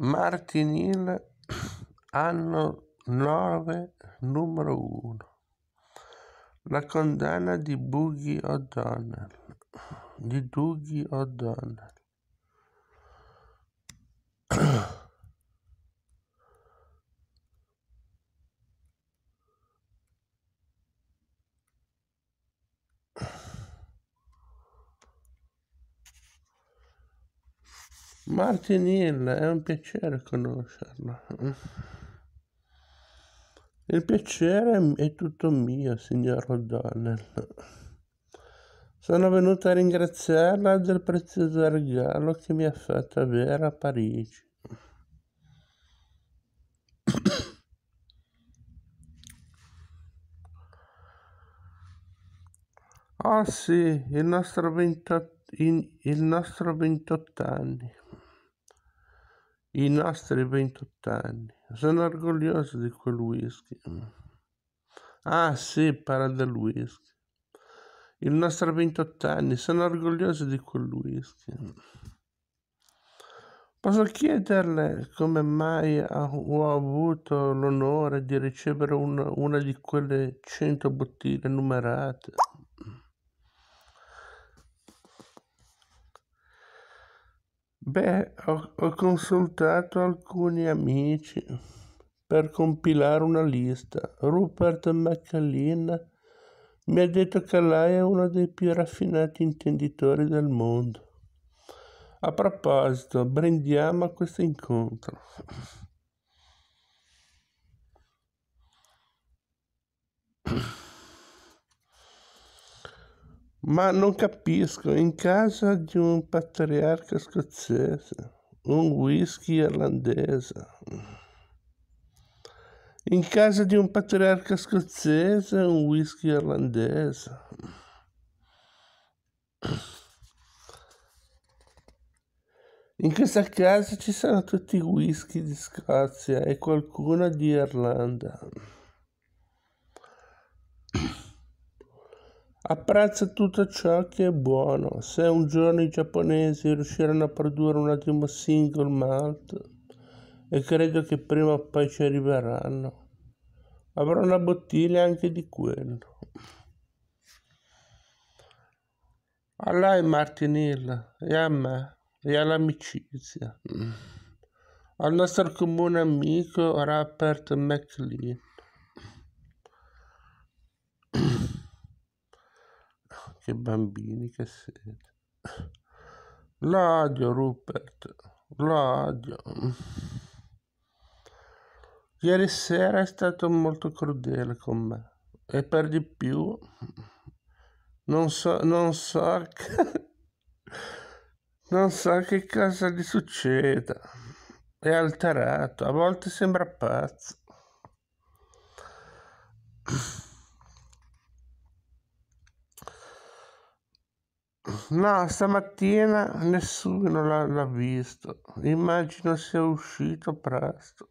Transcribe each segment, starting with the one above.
Martin Hill, anno 9, numero 1. La condanna di Boogie O'Donnell, di Dougie O'Donnell. Martin Hill, è un piacere conoscerlo. Il piacere è tutto mio, signor O'Donnell. Sono venuto a ringraziarla del prezioso regalo che mi ha fatto avere a Parigi. oh, sì, il nostro, 28, il nostro 28 anni i nostri 28 anni. Sono orgoglioso di quel whisky. Ah sì, parla del whisky. Il nostro 28 anni, sono orgoglioso di quel whisky. Posso chiederle come mai ho avuto l'onore di ricevere una, una di quelle 100 bottiglie numerate? Beh, ho, ho consultato alcuni amici per compilare una lista. Rupert McAllen mi ha detto che lei è uno dei più raffinati intenditori del mondo. A proposito, brindiamo a questo incontro ma non capisco, in casa di un patriarca scozzese, un whisky irlandese. In casa di un patriarca scozzese, un whisky irlandese. In questa casa ci sono tutti i whisky di Scozia e qualcuno di Irlanda. Apprezza tutto ciò che è buono. Se un giorno i giapponesi riusciranno a produrre un ottimo single malt, e credo che prima o poi ci arriveranno, avrò una bottiglia anche di quello. Allah Martin Hill, e a me, e all'amicizia. Al nostro comune amico Rupert McLean. che bambini che siete. L'odio, Rupert, l'odio. Ieri sera è stato molto crudele con me e per di più non so, non so, che, non so che cosa gli succeda. È alterato, a volte sembra pazzo. No, stamattina nessuno l'ha, l'ha visto. Immagino sia uscito presto.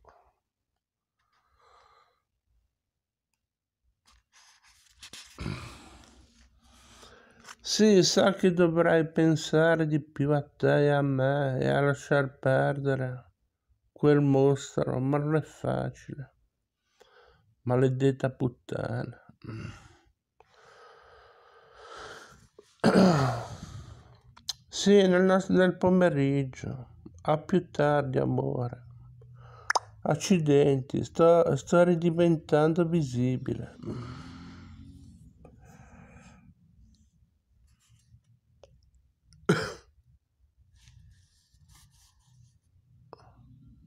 Sì, so che dovrai pensare di più a te e a me e a lasciar perdere quel mostro, ma non è facile. Maledetta puttana. Sì, nel, nel pomeriggio. A più tardi, amore. Accidenti, sto, sto ridiventando visibile.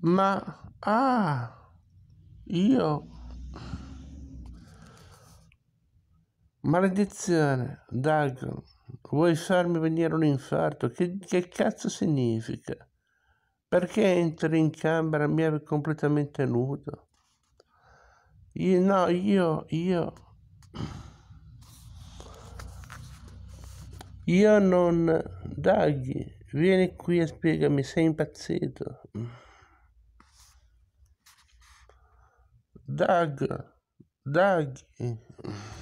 Ma ah, io maledizione, Dagon. Vuoi farmi venire un infarto? Che, che cazzo significa? Perché entri in camera mia completamente nudo? Io, no, io, io... Io non... Daghi, vieni qui e spiegami, sei impazzito. Dag, Daghi.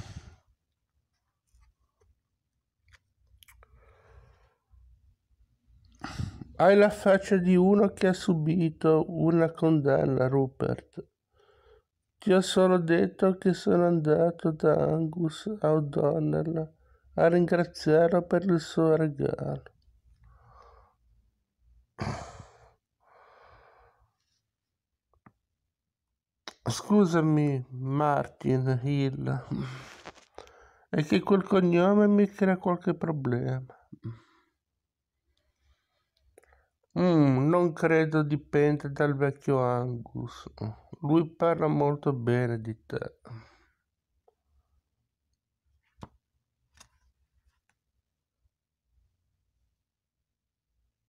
Hai la faccia di uno che ha subito una condanna, Rupert. Ti ho solo detto che sono andato da Angus a O'Donnell a ringraziarlo per il suo regalo. Scusami, Martin Hill, è che quel cognome mi crea qualche problema. Mm, non credo dipenda dal vecchio Angus, lui parla molto bene di te.